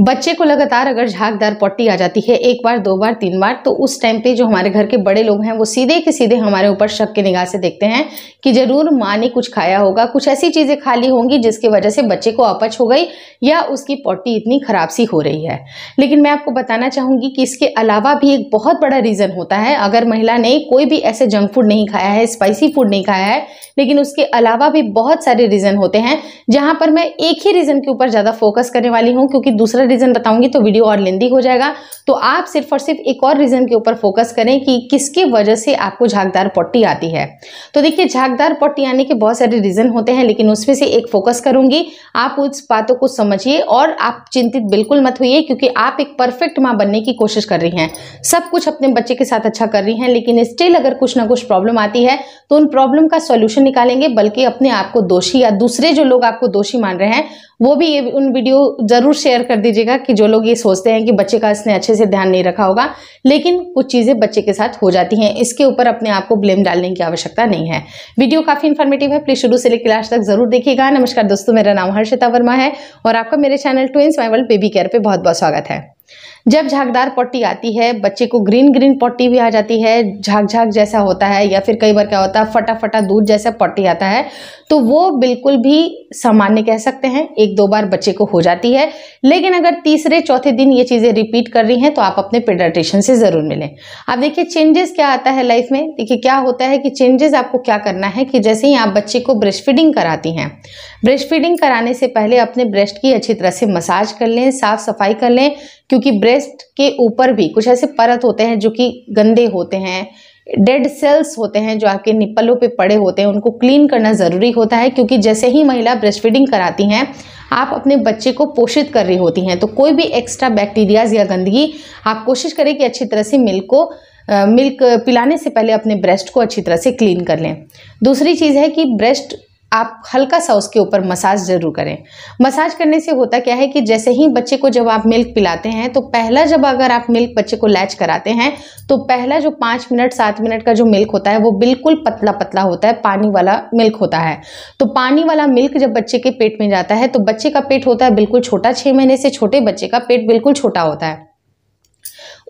बच्चे को लगातार अगर झागदार पट्टी आ जाती है एक बार दो बार तीन बार तो उस टाइम पे जो हमारे घर के बड़े लोग हैं वो सीधे के सीधे हमारे ऊपर शक की निगाह से देखते हैं कि जरूर माँ ने कुछ खाया होगा कुछ ऐसी चीज़ें खाली होंगी जिसकी वजह से बच्चे को अपच हो गई या उसकी पट्टी इतनी खराब सी हो रही है लेकिन मैं आपको बताना चाहूंगी कि इसके अलावा भी एक बहुत बड़ा रीज़न होता है अगर महिला ने कोई भी ऐसे जंक फूड नहीं खाया है स्पाइसी फूड नहीं खाया है लेकिन उसके अलावा भी बहुत सारे रीज़न होते हैं जहां पर मैं एक ही रीज़न के ऊपर ज़्यादा फोकस करने वाली हूँ क्योंकि दूसरे दूसरा रीज़न बताऊंगी तो वीडियो और लेंदी हो जाएगा तो आप सिर्फ और सिर्फ एक और रीज़न के ऊपर फोकस करें कि किसके वजह से आपको झागदार पट्टी आती है तो देखिए झागदार पट्टी आने के बहुत सारे रीज़न होते हैं लेकिन उसमें से एक फोकस करूंगी आप उस बातों को समझिए और आप चिंतित बिल्कुल मत हुई क्योंकि आप एक परफेक्ट माँ बनने की कोशिश कर रही हैं सब कुछ अपने बच्चे के साथ अच्छा कर रही हैं लेकिन स्टिल अगर कुछ ना कुछ प्रॉब्लम आती है तो उन प्रॉब्लम का सोल्यूशन निकालेंगे बल्कि अपने आप को दोषी या दूसरे जो लोग आपको दोषी मान रहे हैं वो भी ये उन वीडियो ज़रूर शेयर कर दीजिएगा कि जो लोग ये सोचते हैं कि बच्चे का इसने अच्छे से ध्यान नहीं रखा होगा लेकिन कुछ चीज़ें बच्चे के साथ हो जाती हैं इसके ऊपर अपने आप को ब्लेम डालने की आवश्यकता नहीं है वीडियो काफ़ी इन्फॉर्मेटिव है प्लीज़ शुरू से लेकर लास्ट तक ज़रूर देखिएगा नमस्कार दोस्तों मेरा नाम हर्षिता वर्मा है और आपका मेरे channel twins my world baby care पर बहुत बहुत स्वागत है जब झागदार पट्टी आती है बच्चे को ग्रीन ग्रीन पट्टी भी आ जाती है झाग झाग जैसा होता है या फिर कई बार क्या होता है फटाफटा दूध जैसा पट्टी आता है तो वो बिल्कुल भी सामान्य कह सकते हैं एक दो बार बच्चे को हो जाती है लेकिन अगर तीसरे चौथे दिन ये चीज़ें रिपीट कर रही हैं तो आप अपने पेडाटेशन से ज़रूर मिलें अब देखिए चेंजेस क्या आता है लाइफ में देखिए क्या होता है कि चेंजेस आपको क्या करना है कि जैसे ही आप बच्चे को ब्रेस्ट फीडिंग कराती हैं ब्रेस्ट फीडिंग कराने से पहले अपने ब्रेस्ट की अच्छी तरह से मसाज कर लें साफ़ सफाई कर लें क्योंकि ब्रेस्ट ब्रेस्ट के ऊपर भी कुछ ऐसे परत होते हैं जो कि गंदे होते हैं डेड सेल्स होते हैं जो आपके निप्पलों पे पड़े होते हैं उनको क्लीन करना ज़रूरी होता है क्योंकि जैसे ही महिला ब्रेस्ट फीडिंग कराती हैं आप अपने बच्चे को पोषित कर रही होती हैं तो कोई भी एक्स्ट्रा बैक्टीरियाज या गंदगी आप कोशिश करें कि अच्छी तरह से मिल्क को मिल्क पिलाने से पहले अपने ब्रेस्ट को अच्छी तरह से क्लीन कर लें दूसरी चीज़ है कि ब्रेस्ट आप हल्का सा उसके ऊपर मसाज ज़रूर करें मसाज करने से होता क्या है कि जैसे ही बच्चे को जब आप मिल्क पिलाते हैं तो पहला जब अगर आप मिल्क बच्चे को लैच कराते हैं तो पहला जो पाँच मिनट सात मिनट का जो मिल्क होता है वो बिल्कुल पतला पतला होता है पानी वाला मिल्क होता है तो पानी वाला मिल्क जब बच्चे के पेट में जाता है तो बच्चे का पेट होता है बिल्कुल छोटा छः महीने से छोटे बच्चे का पेट बिल्कुल छोटा होता है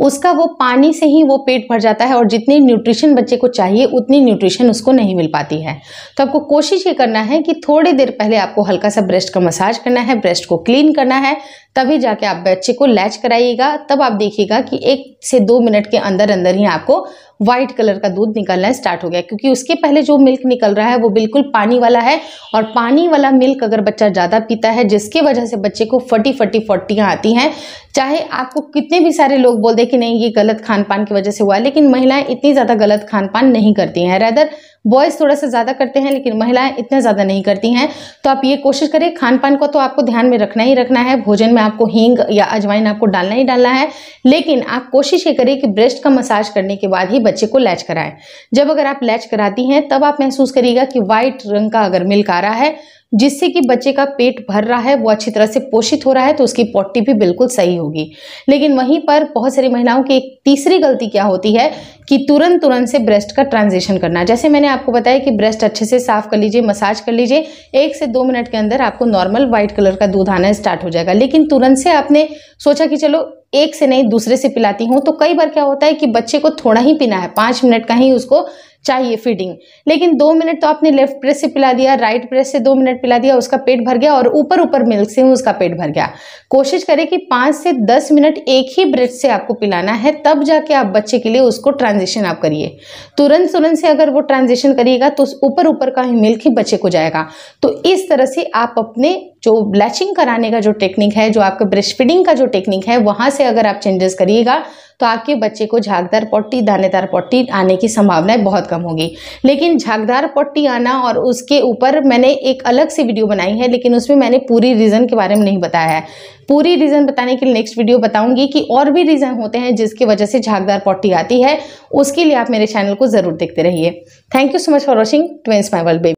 उसका वो पानी से ही वो पेट भर जाता है और जितनी न्यूट्रिशन बच्चे को चाहिए उतनी न्यूट्रिशन उसको नहीं मिल पाती है तो आपको कोशिश ये करना है कि थोड़ी देर पहले आपको हल्का सा ब्रेस्ट का मसाज करना है ब्रेस्ट को क्लीन करना है तभी जाके आप बच्चे को लैच कराइएगा तब आप देखिएगा कि एक से दो मिनट के अंदर अंदर ही आपको व्हाइट कलर का दूध निकलना स्टार्ट हो गया क्योंकि उसके पहले जो मिल्क निकल रहा है वो बिल्कुल पानी वाला है और पानी वाला मिल्क अगर बच्चा ज़्यादा पीता है जिसके वजह से बच्चे को फटी फटी फटियाँ आती हैं चाहे आपको कितने भी सारे लोग बोल दे कि नहीं ये गलत खान पान की वजह से हुआ लेकिन महिलाएं इतनी ज़्यादा गलत खान पान नहीं करती हैं रैदर बॉयज़ थोड़ा सा ज़्यादा करते हैं लेकिन महिलाएं इतना ज़्यादा नहीं करती हैं तो आप ये कोशिश करें खान पान को तो आपको ध्यान में रखना ही रखना है भोजन में आपको हींग या अजवाइन आपको डालना ही डालना है लेकिन आप कोशिश ये करें कि ब्रेस्ट का मसाज करने के बाद ही बच्चे को लैच कराएं जब अगर आप लैच कराती हैं तब आप महसूस करिएगा कि वाइट रंग का अगर मिल्क आ रहा है जिससे कि बच्चे का पेट भर रहा है वो अच्छी तरह से पोषित हो रहा है तो उसकी पोटी भी बिल्कुल सही होगी लेकिन वहीं पर बहुत सारी महिलाओं की एक तीसरी गलती क्या होती है कि तुरंत तुरंत से ब्रेस्ट का ट्रांजिशन करना जैसे मैंने आपको बताया कि ब्रेस्ट अच्छे से साफ कर लीजिए मसाज कर लीजिए एक से दो मिनट के अंदर आपको नॉर्मल व्हाइट कलर का दूध आना स्टार्ट हो जाएगा लेकिन तुरंत से आपने सोचा कि चलो एक से नहीं दूसरे से पिलाती हूँ तो कई बार क्या होता है कि बच्चे को थोड़ा ही पीना है पाँच मिनट का ही उसको चाहिए फीडिंग लेकिन दो मिनट तो आपने लेफ्ट प्रेस से पिला दिया राइट प्रेस से दो मिनट पिला दिया उसका पेट भर गया और ऊपर ऊपर मिल्क से उसका पेट भर गया कोशिश करें कि पाँच से दस मिनट एक ही ब्रेड से आपको पिलाना है तब जाके आप बच्चे के लिए उसको ट्रांजेक्शन आप करिए तुरंत तुरंत से अगर वो ट्रांजेक्शन करिएगा तो ऊपर ऊपर का ही मिल्क ही बच्चे को जाएगा तो इस तरह से आप अपने जो ब्लैचिंग कराने का जो टेक्निक है जो आपका ब्रेस्ट फीडिंग का जो टेक्निक है वहाँ से अगर आप चेंजेस करिएगा तो आपके बच्चे को झागदार पट्टी दानेदार पट्टी आने की संभावनाएं बहुत कम होगी लेकिन झागदार पट्टी आना और उसके ऊपर मैंने एक अलग से वीडियो बनाई है लेकिन उसमें मैंने पूरी रीज़न के बारे में नहीं बताया है पूरी रीज़न बताने के लिए नेक्स्ट वीडियो बताऊंगी कि और भी रीज़न होते हैं जिसकी वजह से झागदार पट्टी आती है उसके लिए आप मेरे चैनल को ज़रूर देखते रहिए thank you so much for watching twins my world baby